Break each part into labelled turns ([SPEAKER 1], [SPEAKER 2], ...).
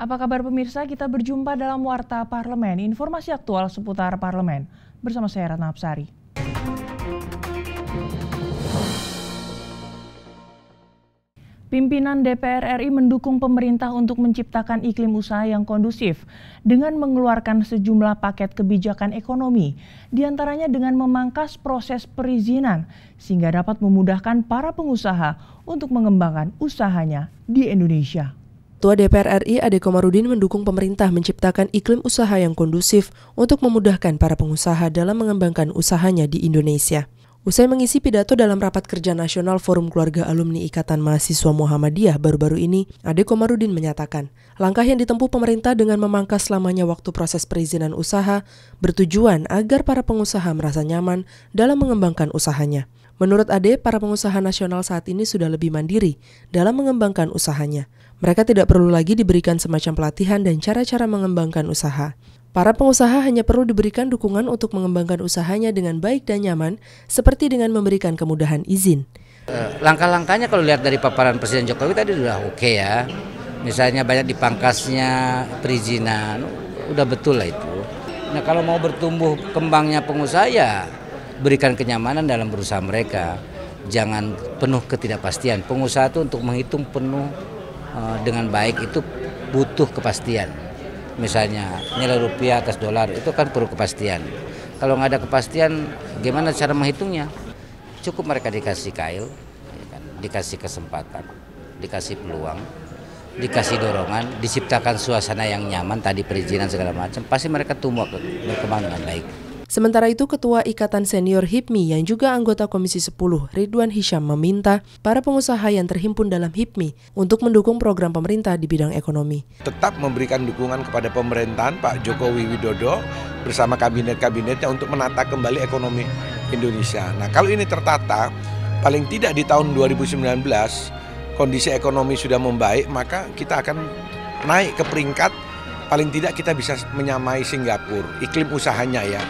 [SPEAKER 1] Apa kabar pemirsa? Kita berjumpa dalam Warta Parlemen, informasi aktual seputar parlemen. Bersama saya Ratna Apsari. Pimpinan DPR RI mendukung pemerintah untuk menciptakan iklim usaha yang kondusif dengan mengeluarkan sejumlah paket kebijakan ekonomi, diantaranya dengan memangkas proses perizinan sehingga dapat memudahkan para pengusaha untuk mengembangkan usahanya di Indonesia.
[SPEAKER 2] Ketua DPR RI Ade Komarudin mendukung pemerintah menciptakan iklim usaha yang kondusif untuk memudahkan para pengusaha dalam mengembangkan usahanya di Indonesia. Usai mengisi pidato dalam rapat kerja nasional Forum Keluarga Alumni Ikatan Mahasiswa Muhammadiyah baru-baru ini, Ade Komarudin menyatakan, langkah yang ditempuh pemerintah dengan memangkas lamanya waktu proses perizinan usaha bertujuan agar para pengusaha merasa nyaman dalam mengembangkan usahanya. Menurut Ade, para pengusaha nasional saat ini sudah lebih mandiri dalam mengembangkan usahanya. Mereka tidak perlu lagi diberikan semacam pelatihan dan cara-cara mengembangkan usaha. Para pengusaha hanya perlu diberikan dukungan untuk mengembangkan usahanya dengan baik dan nyaman, seperti dengan memberikan kemudahan izin. Eh, langkah-langkahnya
[SPEAKER 1] kalau lihat dari paparan Presiden Jokowi tadi sudah oke okay ya. Misalnya banyak dipangkasnya perizinan, udah betul lah itu. Nah kalau mau bertumbuh kembangnya pengusaha ya berikan kenyamanan dalam berusaha mereka. Jangan penuh ketidakpastian. Pengusaha itu untuk menghitung penuh eh, dengan baik itu butuh kepastian. Misalnya nilai rupiah atas dolar itu kan perlu kepastian. Kalau nggak ada kepastian, gimana cara menghitungnya? Cukup mereka dikasih kail, ya kan? dikasih kesempatan, dikasih peluang, dikasih dorongan, diciptakan suasana yang nyaman, tadi perizinan segala macam, pasti mereka tumbuh berkembang dengan baik.
[SPEAKER 2] Sementara itu, Ketua Ikatan Senior HIPMI yang juga anggota Komisi 10, Ridwan Hisham meminta para pengusaha yang terhimpun dalam HIPMI untuk mendukung program pemerintah di bidang ekonomi.
[SPEAKER 3] Tetap memberikan dukungan kepada pemerintahan Pak Jokowi Widodo bersama kabinet-kabinetnya untuk menata kembali ekonomi Indonesia. Nah, kalau ini tertata, paling tidak di tahun 2019 kondisi ekonomi sudah membaik, maka kita akan naik ke peringkat
[SPEAKER 1] paling tidak kita bisa menyamai Singapura, iklim usahanya ya.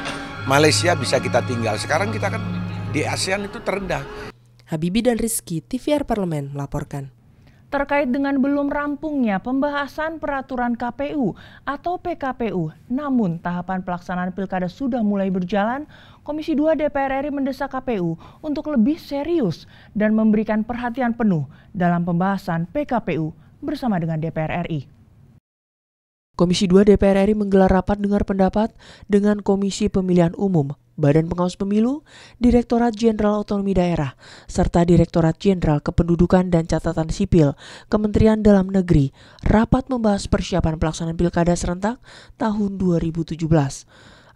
[SPEAKER 1] Malaysia bisa kita tinggal. Sekarang kita kan di ASEAN itu terendah. Habibi dan Rizky, TVR Parlemen
[SPEAKER 2] melaporkan.
[SPEAKER 1] Terkait dengan belum rampungnya pembahasan peraturan KPU atau PKPU, namun tahapan pelaksanaan pilkada sudah mulai berjalan, Komisi 2 DPR RI mendesak KPU untuk lebih serius dan memberikan perhatian penuh dalam pembahasan PKPU bersama dengan DPR RI. Komisi 2 DPR RI menggelar rapat dengar pendapat dengan Komisi Pemilihan Umum, Badan Pengawas Pemilu, Direktorat Jenderal Otonomi Daerah, serta Direktorat Jenderal Kependudukan dan Catatan Sipil, Kementerian Dalam Negeri. Rapat membahas persiapan pelaksanaan Pilkada serentak tahun 2017.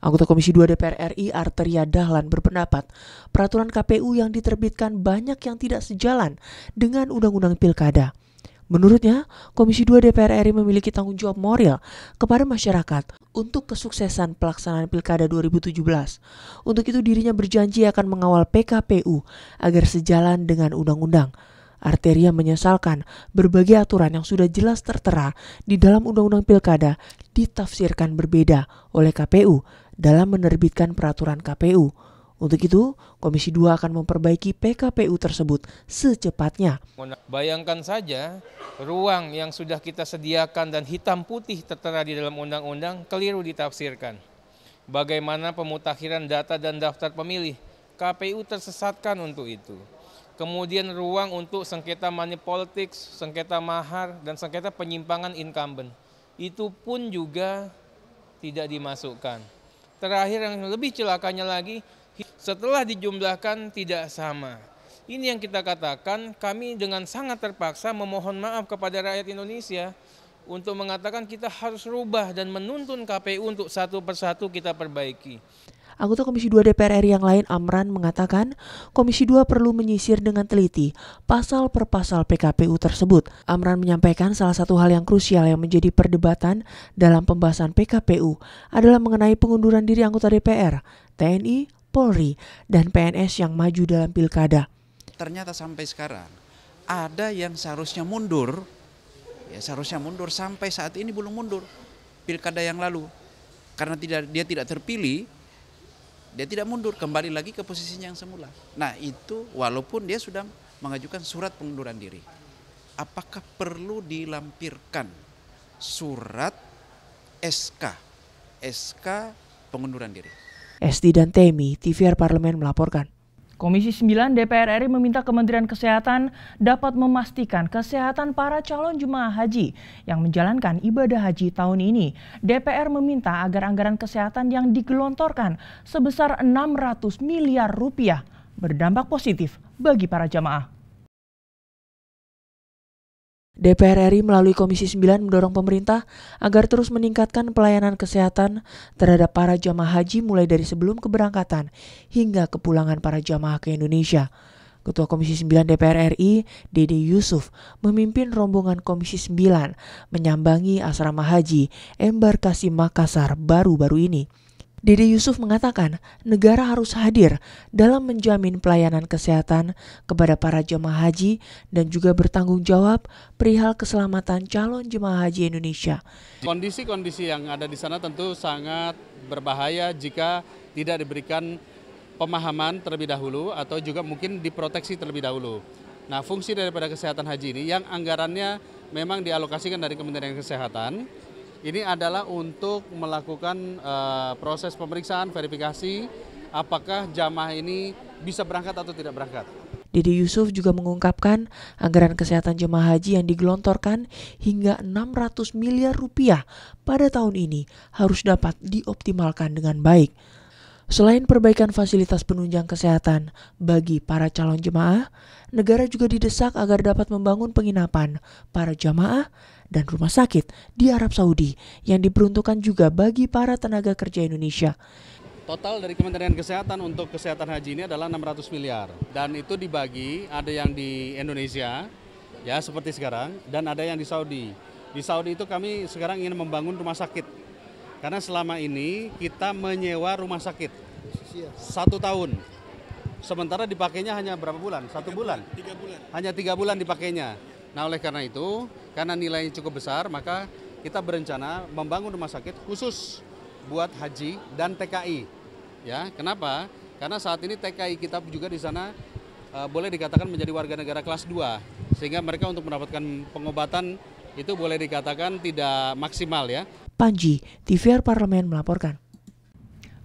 [SPEAKER 1] Anggota Komisi 2 DPR RI Arteria Dahlan berpendapat, peraturan KPU yang diterbitkan banyak yang tidak sejalan dengan Undang-Undang Pilkada. Menurutnya, Komisi 2 DPR RI memiliki tanggung jawab moral kepada masyarakat untuk kesuksesan pelaksanaan Pilkada 2017. Untuk itu dirinya berjanji akan mengawal PKPU agar sejalan dengan undang-undang. Arteria menyesalkan berbagai aturan yang sudah jelas tertera di dalam Undang-Undang Pilkada ditafsirkan berbeda oleh KPU dalam menerbitkan peraturan KPU. Untuk itu, Komisi 2 akan memperbaiki PKPU tersebut secepatnya.
[SPEAKER 3] Bayangkan saja ruang yang sudah kita sediakan dan hitam putih tertera di dalam undang-undang keliru ditafsirkan. Bagaimana pemutakhiran data dan daftar pemilih? KPU tersesatkan untuk itu. Kemudian ruang untuk sengketa money politics, sengketa mahar, dan sengketa penyimpangan incumbent. Itu pun juga tidak dimasukkan. Terakhir yang lebih celakanya lagi, setelah dijumlahkan tidak sama. Ini yang kita katakan kami dengan sangat terpaksa memohon maaf kepada rakyat Indonesia untuk mengatakan kita harus rubah dan menuntun KPU untuk satu persatu kita perbaiki.
[SPEAKER 1] Anggota Komisi 2 DPR RI yang lain Amran mengatakan, Komisi 2 perlu menyisir dengan teliti pasal per pasal PKPU tersebut. Amran menyampaikan salah satu hal yang krusial yang menjadi perdebatan dalam pembahasan PKPU adalah mengenai pengunduran diri anggota DPR, TNI, Polri, dan PNS yang maju dalam pilkada.
[SPEAKER 3] Ternyata sampai sekarang ada yang seharusnya mundur, ya seharusnya mundur sampai saat ini belum mundur pilkada yang lalu karena tidak dia tidak terpilih dia tidak mundur kembali lagi ke posisinya yang semula. Nah itu walaupun dia sudah mengajukan surat pengunduran diri, apakah perlu dilampirkan surat
[SPEAKER 1] SK SK pengunduran diri? Esti dan Temi, TVR Parlemen melaporkan. Komisi 9 DPR RI meminta Kementerian Kesehatan dapat memastikan kesehatan para calon jemaah haji yang menjalankan ibadah haji tahun ini. DPR meminta agar anggaran kesehatan yang digelontorkan sebesar 600 miliar rupiah berdampak positif bagi para jemaah. DPR RI melalui Komisi 9 mendorong pemerintah agar terus meningkatkan pelayanan kesehatan terhadap para jamaah haji mulai dari sebelum keberangkatan hingga kepulangan para jamaah ke Indonesia. Ketua Komisi 9 DPR RI, Dede Yusuf, memimpin rombongan Komisi 9 menyambangi asrama haji embarkasi Makassar baru-baru ini. Dede Yusuf mengatakan negara harus hadir dalam menjamin pelayanan kesehatan kepada para jemaah haji dan juga bertanggung jawab perihal keselamatan calon jemaah haji Indonesia.
[SPEAKER 3] Kondisi-kondisi yang ada di sana tentu sangat berbahaya jika tidak diberikan pemahaman terlebih dahulu atau juga mungkin diproteksi terlebih dahulu. Nah, fungsi daripada kesehatan haji ini yang anggarannya memang dialokasikan dari Kementerian Kesehatan ini adalah untuk melakukan uh, proses pemeriksaan verifikasi apakah jamaah ini bisa berangkat atau tidak berangkat.
[SPEAKER 1] Didi Yusuf juga mengungkapkan anggaran kesehatan jemaah haji yang digelontorkan hingga 600 miliar rupiah pada tahun ini harus dapat dioptimalkan dengan baik. Selain perbaikan fasilitas penunjang kesehatan bagi para calon jemaah, negara juga didesak agar dapat membangun penginapan para jemaah dan rumah sakit di Arab Saudi yang diperuntukkan juga bagi para tenaga kerja Indonesia.
[SPEAKER 3] Total dari Kementerian Kesehatan untuk kesehatan haji ini adalah 600 miliar dan itu dibagi ada yang di Indonesia ya seperti sekarang dan ada yang di Saudi. Di Saudi itu kami sekarang ingin membangun rumah sakit karena selama ini kita menyewa rumah sakit satu tahun sementara dipakainya hanya berapa bulan? Satu bulan. Tiga bulan. Hanya tiga bulan dipakainya. Nah oleh karena itu, karena nilainya cukup besar, maka kita berencana membangun rumah sakit khusus buat haji dan TKI. Ya, kenapa? Karena saat ini TKI kita juga di sana e, boleh dikatakan menjadi warga negara kelas 2 sehingga mereka untuk mendapatkan pengobatan itu boleh dikatakan tidak maksimal ya.
[SPEAKER 1] Panji, TVR Parlemen melaporkan.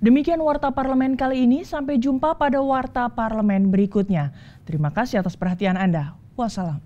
[SPEAKER 1] Demikian Warta Parlemen kali ini, sampai jumpa pada Warta Parlemen berikutnya. Terima kasih atas perhatian Anda. Wassalam.